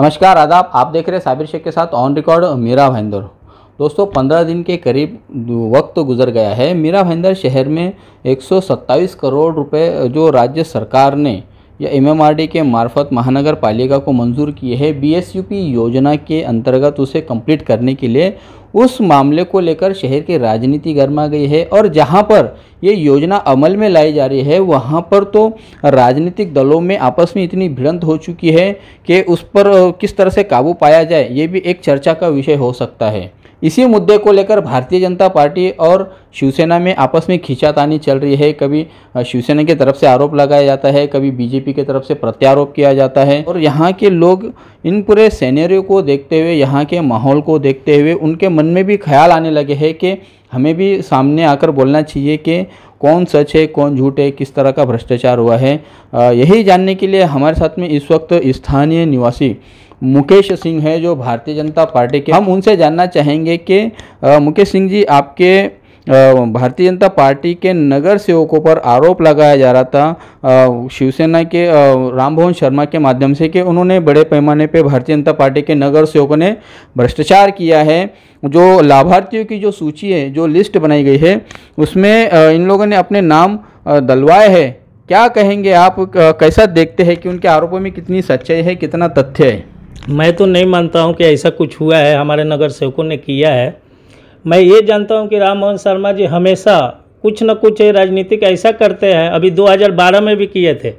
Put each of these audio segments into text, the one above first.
नमस्कार आदाब आप देख रहे हैं साबिर शेख के साथ ऑन रिकॉर्ड मीरा भाइंदर दोस्तों पंद्रह दिन के करीब वक्त गुजर गया है मीरा भाइंदर शहर में एक करोड़ रुपए जो राज्य सरकार ने या एमएमआरडी के मार्फत महानगर पालिका को मंजूर किए है बीएसयूपी योजना के अंतर्गत उसे कंप्लीट करने के लिए उस मामले को लेकर शहर की राजनीति गर्मा गई है और जहां पर ये योजना अमल में लाई जा रही है वहां पर तो राजनीतिक दलों में आपस में इतनी भिड़ंत हो चुकी है कि उस पर किस तरह से काबू पाया जाए ये भी एक चर्चा का विषय हो सकता है इसी मुद्दे को लेकर भारतीय जनता पार्टी और शिवसेना में आपस में खींचातानी चल रही है कभी शिवसेना की तरफ से आरोप लगाया जाता है कभी बीजेपी की तरफ से प्रत्यारोप किया जाता है और यहाँ के लोग इन पूरे सैनरियों को देखते हुए यहाँ के माहौल को देखते हुए उनके मन में भी ख्याल आने लगे है कि हमें भी सामने आकर बोलना चाहिए कि कौन सच है कौन झूठ है किस तरह का भ्रष्टाचार हुआ है यही जानने के लिए हमारे साथ में इस वक्त स्थानीय निवासी मुकेश सिंह है जो भारतीय जनता पार्टी के हम उनसे जानना चाहेंगे कि मुकेश सिंह जी आपके भारतीय जनता पार्टी के नगर सेवकों पर आरोप लगाया जा रहा था शिवसेना के रामभवन शर्मा के माध्यम से कि उन्होंने बड़े पैमाने पे भारतीय जनता पार्टी के नगर सेवकों ने भ्रष्टाचार किया है जो लाभार्थियों की जो सूची है जो लिस्ट बनाई गई है उसमें इन लोगों ने अपने नाम दलवाए हैं क्या कहेंगे आप कैसा देखते हैं कि उनके आरोपों में कितनी सच्चाई है कितना तथ्य है मैं तो नहीं मानता हूं कि ऐसा कुछ हुआ है हमारे नगर सेवकों ने किया है मैं ये जानता हूं कि राम मोहन शर्मा जी हमेशा कुछ न कुछ राजनीतिक ऐसा करते हैं अभी 2012 में भी किए थे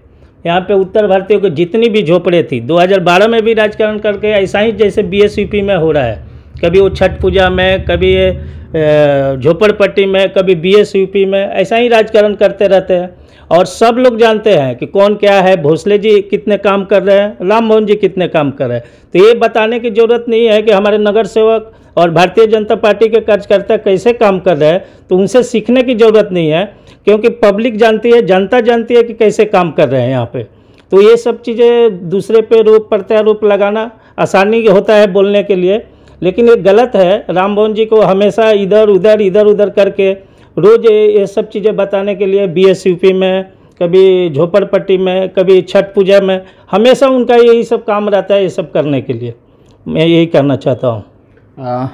यहाँ पे उत्तर भारतीयों की जितनी भी झोपड़े थी 2012 में भी राजकारण करके ऐसा ही जैसे बी में हो रहा है कभी वो छठ पूजा में कभी झोपड़पट्टी में कभी बीएसयूपी में ऐसा ही राजकरण करते रहते हैं और सब लोग जानते हैं कि कौन क्या है भोसले जी कितने काम कर रहे हैं राम मोहन जी कितने काम कर रहे हैं तो ये बताने की ज़रूरत नहीं है कि हमारे नगर सेवक और भारतीय जनता पार्टी के कार्यकर्ता कैसे काम कर रहे हैं तो उनसे सीखने की ज़रूरत नहीं है क्योंकि पब्लिक जानती है जनता जानती है कि कैसे काम कर रहे हैं यहाँ पर तो ये सब चीज़ें दूसरे पे रोप प्रत्यारोप लगाना आसानी होता है बोलने के लिए लेकिन ये गलत है राम भवन जी को हमेशा इधर उधर इधर उधर करके रोज़ ये सब चीज़ें बताने के लिए बी में कभी झोपड़पट्टी में कभी छठ पूजा में हमेशा उनका यही सब काम रहता है ये सब करने के लिए मैं यही कहना चाहता हूँ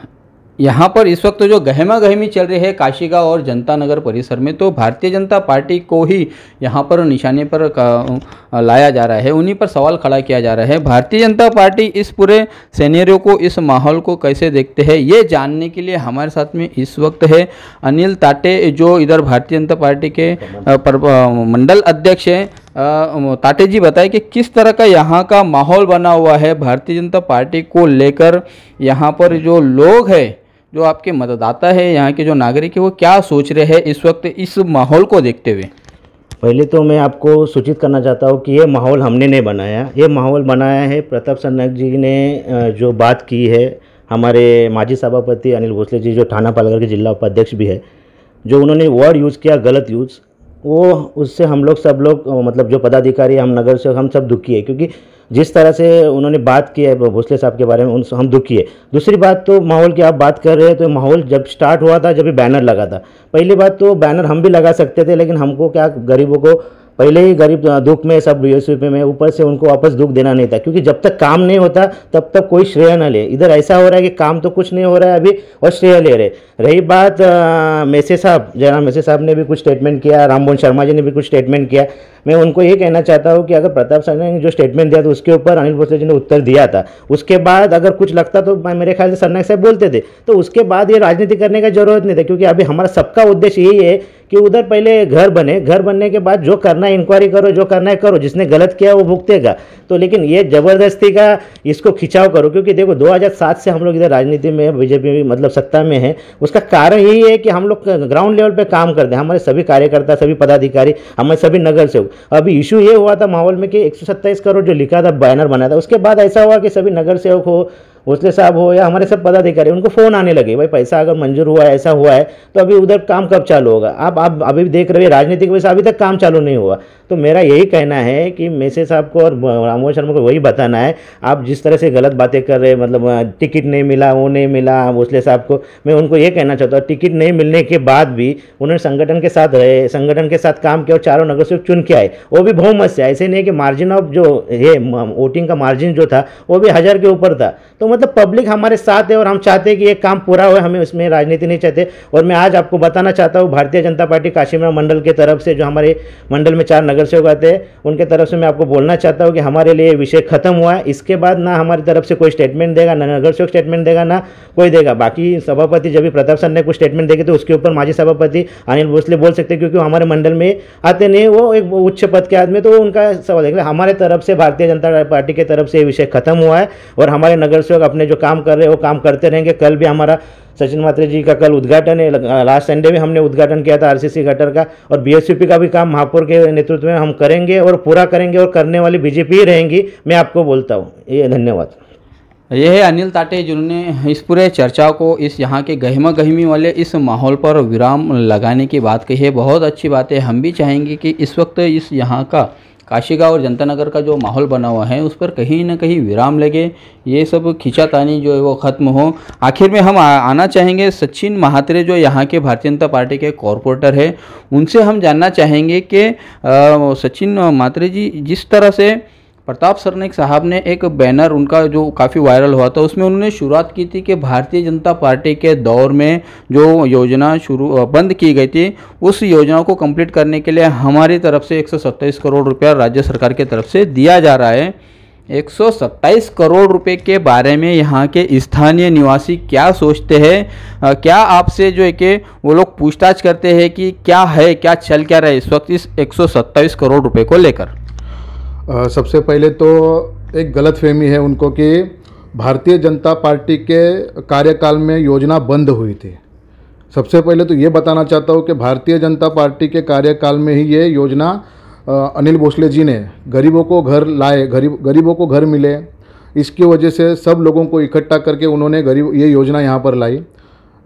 यहाँ पर इस वक्त जो गहमा गहमी चल रही है काशीगा और जनता नगर परिसर में तो भारतीय जनता पार्टी को ही यहाँ पर निशाने पर लाया जा रहा है उन्हीं पर सवाल खड़ा किया जा रहा है भारतीय जनता पार्टी इस पूरे सीनेरियो को इस माहौल को कैसे देखते हैं ये जानने के लिए हमारे साथ में इस वक्त है अनिल ताटे जो इधर भारतीय जनता पार्टी के मंडल अध्यक्ष हैं ताटे जी बताए कि किस तरह का यहाँ का माहौल बना हुआ है भारतीय जनता पार्टी को लेकर यहाँ पर जो लोग हैं जो आपके मतदाता है यहाँ के जो नागरिक है वो क्या सोच रहे हैं इस वक्त इस माहौल को देखते हुए पहले तो मैं आपको सूचित करना चाहता हूँ कि ये माहौल हमने नहीं बनाया ये माहौल बनाया है प्रताप सन्नक जी ने जो बात की है हमारे माजी सभापति अनिल भोसले जी जो थाना पालगढ़ के जिला उपाध्यक्ष भी है जो उन्होंने वर्ड यूज़ किया गलत यूज़ वो उससे हम लोग सब लोग मतलब जो पदाधिकारी हम नगर से हम सब दुखी है क्योंकि जिस तरह से उन्होंने बात की है भोसले साहब के बारे में उन हम दुखी है दूसरी बात तो माहौल की आप बात कर रहे हैं तो माहौल जब स्टार्ट हुआ था जब भी बैनर लगा था पहली बात तो बैनर हम भी लगा सकते थे लेकिन हमको क्या गरीबों को पहले ही गरीब दुख में सब यूएसपी में ऊपर से उनको वापस दुख देना नहीं था क्योंकि जब तक काम नहीं होता तब तक कोई श्रेय न ले इधर ऐसा हो रहा है कि काम तो कुछ नहीं हो रहा है अभी और श्रेय ले रहे रही बात मेसे साहब जयराम मेसे साहब ने भी कुछ स्टेटमेंट किया राममोहन शर्मा जी ने भी कुछ स्टेटमेंट किया मैं उनको ये कहना चाहता हूँ कि अगर प्रताप सर ने जो स्टेटमेंट दिया था उसके ऊपर अनिल भोसले जी ने उत्तर दिया था उसके बाद अगर कुछ लगता तो मेरे ख्याल से सरनाक साहब बोलते थे तो उसके बाद ये राजनीति करने का जरूरत नहीं था क्योंकि अभी हमारा सबका उद्देश्य यही है कि उधर पहले घर बने घर बनने के बाद जो करना है इंक्वायरी करो जो करना है करो जिसने गलत किया वो भुगतेगा तो लेकिन ये ज़बरदस्ती का इसको खिंचाव करो क्योंकि देखो 2007 से हम लोग इधर राजनीति में बीजेपी मतलब सत्ता में है उसका कारण यही है कि हम लोग ग्राउंड लेवल पर काम करते हैं हमारे सभी कार्यकर्ता सभी पदाधिकारी हमारे सभी नगर सेवक अभी इशू ये हुआ था माहौल में कि एक करोड़ जो लिखा था बैनर बना था उसके बाद ऐसा हुआ कि सभी नगर सेवक हो भोसले साहब हो या हमारे सब पदाधिकारी उनको फ़ोन आने लगे भाई पैसा अगर मंजूर हुआ है ऐसा हुआ है तो अभी उधर काम कब चालू होगा आप आप अभी देख रहे हो राजनीतिक वजह से अभी तक काम चालू नहीं हुआ तो मेरा यही कहना है कि मेसे साहब को और रामोहन शर्मा को वही बताना है आप जिस तरह से गलत बातें कर रहे हैं मतलब टिकट नहीं मिला वो नहीं मिला भोसले साहब को मैं उनको ये कहना चाहता हूँ टिकट नहीं मिलने के बाद भी उन्होंने संगठन के साथ रहे संगठन के साथ काम किया और चारों नगर से चुन के आए वो भी बहुमत से ऐसे नहीं कि मार्जिन ऑफ जो ये वोटिंग का मार्जिन जो था वो भी हज़ार के ऊपर था तो मतलब मतलब पब्लिक हमारे साथ है और हम चाहते हैं कि ये काम पूरा हो हमें उसमें राजनीति नहीं चाहते और मैं आज आपको बताना चाहता हूँ भारतीय जनता पार्टी काशीमरा मंडल के तरफ से जो हमारे मंडल में चार नगर सेवक आते हैं उनके तरफ से मैं आपको बोलना चाहता हूँ कि हमारे लिए विषय खत्म हुआ है इसके बाद ना हमारी तरफ से कोई स्टेटमेंट देगा ना नगर सेवक स्टेटमेंट देगा ना कोई देगा बाकी सभापति जब भी प्रताप सर ने कुछ स्टेटमेंट देगी तो उसके ऊपर माजी सभापति अनिल भोसले बोल सकते हैं क्योंकि हमारे मंडल में आते नहीं वो एक उच्च पद के आदमी तो उनका सवाल देख हमारे तरफ से भारतीय जनता पार्टी की तरफ से ये विषय खत्म हुआ है और हमारे नगर सेवक अपने जो काम कर रहे हैं वो काम करते रहेंगे कल भी हमारा सचिन मात्रे जी का कल उद्घाटन है लास्ट संडे में हमने उद्घाटन किया था आरसीसी गटर का और बीएसयूपी का भी काम महापौर के नेतृत्व में हम करेंगे और पूरा करेंगे और करने वाली बीजेपी ही रहेंगी मैं आपको बोलता हूँ ये धन्यवाद यह है अनिल ताटे जिन्होंने इस पूरे चर्चा को इस यहाँ के गहमा गहमी वाले इस माहौल पर विराम लगाने की बात कही है बहुत अच्छी बात है हम भी चाहेंगे कि इस वक्त इस यहाँ का काशिका और जनता नगर का जो माहौल बना हुआ है उस पर कहीं ना कहीं विराम लगे ये सब तानी जो है वो ख़त्म हो आखिर में हम आना चाहेंगे सचिन महात्रे जो यहाँ के भारतीय जनता पार्टी के कॉरपोरेटर है उनसे हम जानना चाहेंगे कि सचिन महात्रे जी जिस तरह से प्रताप सरनिक साहब ने एक बैनर उनका जो काफ़ी वायरल हुआ था उसमें उन्होंने शुरुआत की थी कि भारतीय जनता पार्टी के दौर में जो योजना शुरू बंद की गई थी उस योजना को कंप्लीट करने के लिए हमारी तरफ से एक करोड़ रुपया राज्य सरकार की तरफ से दिया जा रहा है एक करोड़ रुपए के बारे में यहाँ के स्थानीय निवासी क्या सोचते हैं क्या आपसे जो है कि वो लोग पूछताछ करते हैं कि क्या है क्या चल क्या रहा है इस वक्त इस एक करोड़ रुपए को लेकर सबसे पहले तो एक गलत फहमी है उनको कि भारतीय जनता पार्टी के कार्यकाल में योजना बंद हुई थी सबसे पहले तो ये बताना चाहता हूँ कि भारतीय जनता पार्टी के कार्यकाल में ही ये योजना अनिल भोसले जी ने गरीबों को घर लाए गरीब गरीबों को घर मिले इसकी वजह से सब लोगों को इकट्ठा करके उन्होंने गरीब ये योजना यहाँ पर लाई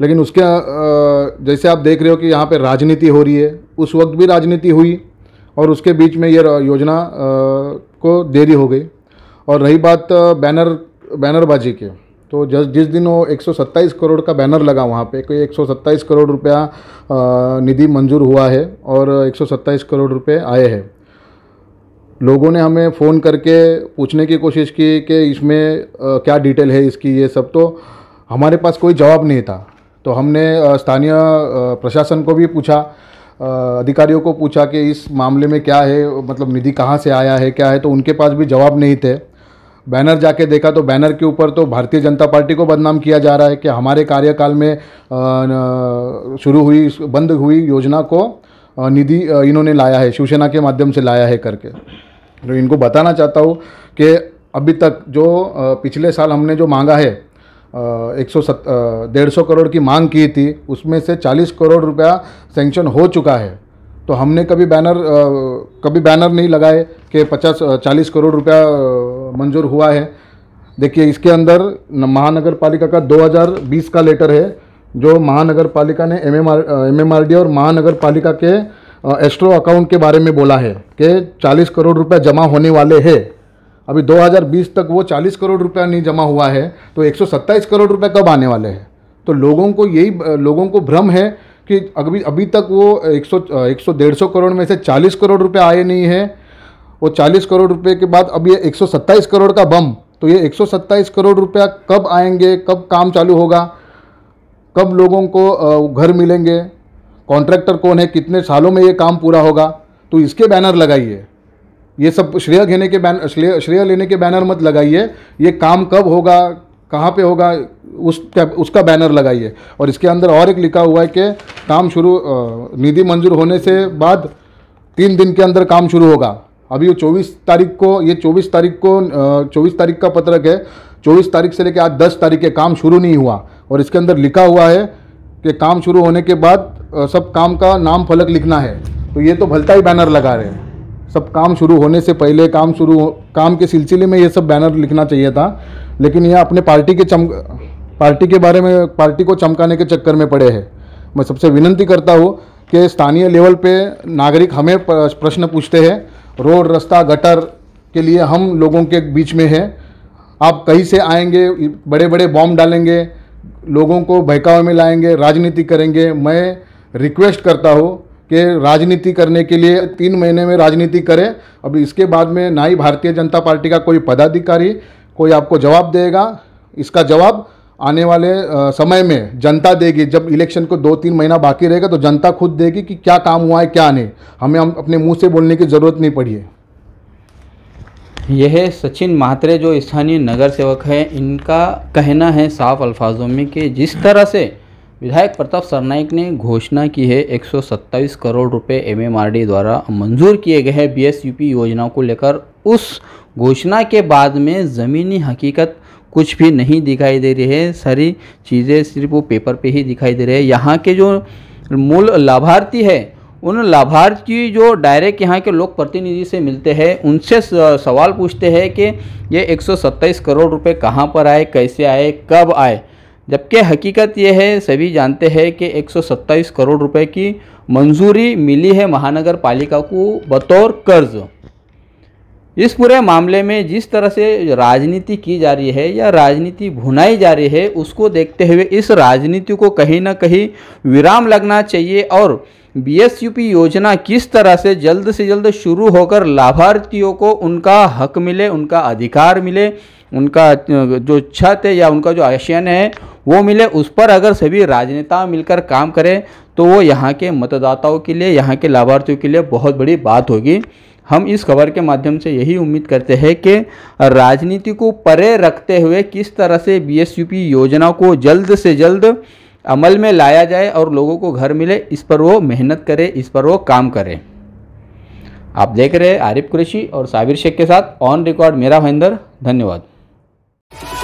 लेकिन उसके जैसे आप देख रहे हो कि यहाँ पर राजनीति हो रही है उस वक्त भी राजनीति हुई और उसके बीच में ये योजना को देरी हो गई और रही बात बैनर बैनरबाजी के तो जस जिस दिन वो 127 करोड़ का बैनर लगा वहाँ पे कोई 127 करोड़ रुपया निधि मंजूर हुआ है और 127 करोड़ रुपए आए हैं लोगों ने हमें फ़ोन करके पूछने की कोशिश की कि इसमें क्या डिटेल है इसकी ये सब तो हमारे पास कोई जवाब नहीं था तो हमने स्थानीय प्रशासन को भी पूछा अधिकारियों को पूछा कि इस मामले में क्या है मतलब निधि कहाँ से आया है क्या है तो उनके पास भी जवाब नहीं थे बैनर जाके देखा तो बैनर के ऊपर तो भारतीय जनता पार्टी को बदनाम किया जा रहा है कि हमारे कार्यकाल में शुरू हुई बंद हुई योजना को निधि इन्होंने लाया है शिवसेना के माध्यम से लाया है करके तो इनको बताना चाहता हूँ कि अभी तक जो पिछले साल हमने जो मांगा है एक सौ सत डेढ़ सौ करोड़ की मांग की थी उसमें से चालीस करोड़ रुपया सेंक्शन हो चुका है तो हमने कभी बैनर कभी बैनर नहीं लगाए कि पचास चालीस करोड़ रुपया मंजूर हुआ है देखिए इसके अंदर महानगर पालिका का 2020 का लेटर है जो महानगर पालिका ने एम एम और महानगर पालिका के एस्ट्रो अकाउंट के बारे में बोला है कि 40 करोड़ रुपया जमा होने वाले हैं अभी 2020 तक वो 40 करोड़ रुपया नहीं जमा हुआ है तो एक करोड़ रुपए कब आने वाले हैं तो लोगों को यही लोगों को भ्रम है कि अभी अभी तक वो 100 100 150 करोड़ में से 40 करोड़ रुपए आए नहीं है वो 40 करोड़ रुपए के बाद अब ये 127 करोड़ का बम तो ये 127 करोड़ रुपया कब आएंगे कब काम चालू होगा कब लोगों को घर मिलेंगे कॉन्ट्रैक्टर कौन है कितने सालों में ये काम पूरा होगा तो इसके बैनर लगाइए ये सब श्रेय घेने के बैन श्रेय श्रेय लेने के बैनर मत लगाइए ये काम कब होगा कहाँ पे होगा उस उसका बैनर लगाइए और इसके अंदर और एक लिखा हुआ है कि काम शुरू निधि मंजूर होने से बाद तीन दिन के अंदर काम शुरू होगा अभी वो चौबीस तारीख को ये चौबीस तारीख को चौबीस तारीख का पत्रक है चौबीस तारीख से लेकर आज दस तारीख के काम शुरू नहीं हुआ और इसके अंदर लिखा हुआ है कि काम शुरू होने के बाद सब काम का नाम फलक लिखना है तो ये तो भलता ही बैनर लगा रहे हैं सब काम शुरू होने से पहले काम शुरू काम के सिलसिले में ये सब बैनर लिखना चाहिए था लेकिन यह अपने पार्टी के चम पार्टी के बारे में पार्टी को चमकाने के चक्कर में पड़े हैं मैं सबसे विनंती करता हूँ कि स्थानीय लेवल पे नागरिक हमें प्रश्न पूछते हैं रोड रास्ता गटर के लिए हम लोगों के बीच में है आप कहीं से आएंगे बड़े बड़े बॉम्ब डालेंगे लोगों को बहकावे में लाएंगे राजनीति करेंगे मैं रिक्वेस्ट करता हूँ कि राजनीति करने के लिए तीन महीने में राजनीति करें अब इसके बाद में ना ही भारतीय जनता पार्टी का कोई पदाधिकारी कोई आपको जवाब देगा इसका जवाब आने वाले समय में जनता देगी जब इलेक्शन को दो तीन महीना बाकी रहेगा तो जनता खुद देगी कि क्या काम हुआ है क्या नहीं हमें हम अपने मुंह से बोलने की ज़रूरत नहीं पड़ी है यह सचिन महात्रे जो स्थानीय नगर सेवक हैं इनका कहना है साफ अल्फाजों में कि जिस तरह से विधायक प्रताप सरनाइक ने घोषणा की है 127 करोड़ रुपए एमएमआरडी द्वारा मंजूर किए गए बीएसयूपी योजना को लेकर उस घोषणा के बाद में ज़मीनी हकीकत कुछ भी नहीं दिखाई दे रही है सारी चीज़ें सिर्फ वो पेपर पे ही दिखाई दे रही है यहाँ के जो मूल लाभार्थी है उन लाभार्थी जो डायरेक्ट यहाँ के लोक प्रतिनिधि से मिलते हैं उनसे सवाल पूछते हैं कि ये 127 करोड़ रुपए कहाँ पर आए कैसे आए कब आए जबकि हकीकत यह है सभी जानते हैं कि 127 करोड़ रुपए की मंजूरी मिली है महानगर पालिका को बतौर कर्ज इस पूरे मामले में जिस तरह से राजनीति की जा रही है या राजनीति भुनाई जा रही है उसको देखते हुए इस राजनीति को कहीं ना कहीं विराम लगना चाहिए और बीएसयूपी योजना किस तरह से जल्द से जल्द शुरू होकर लाभार्थियों को उनका हक मिले उनका अधिकार मिले उनका जो छत है या उनका जो आशियान है वो मिले उस पर अगर सभी राजनेता मिलकर काम करें तो वो यहाँ के मतदाताओं के लिए यहाँ के लाभार्थियों के लिए बहुत बड़ी बात होगी हम इस खबर के माध्यम से यही उम्मीद करते हैं कि राजनीति को परे रखते हुए किस तरह से बी योजना को जल्द से जल्द अमल में लाया जाए और लोगों को घर मिले इस पर वो मेहनत करे इस पर वो काम करें आप देख रहे हैं आरिफ कृषि और साबिर शेख के साथ ऑन रिकॉर्ड मेरा महेंद्र धन्यवाद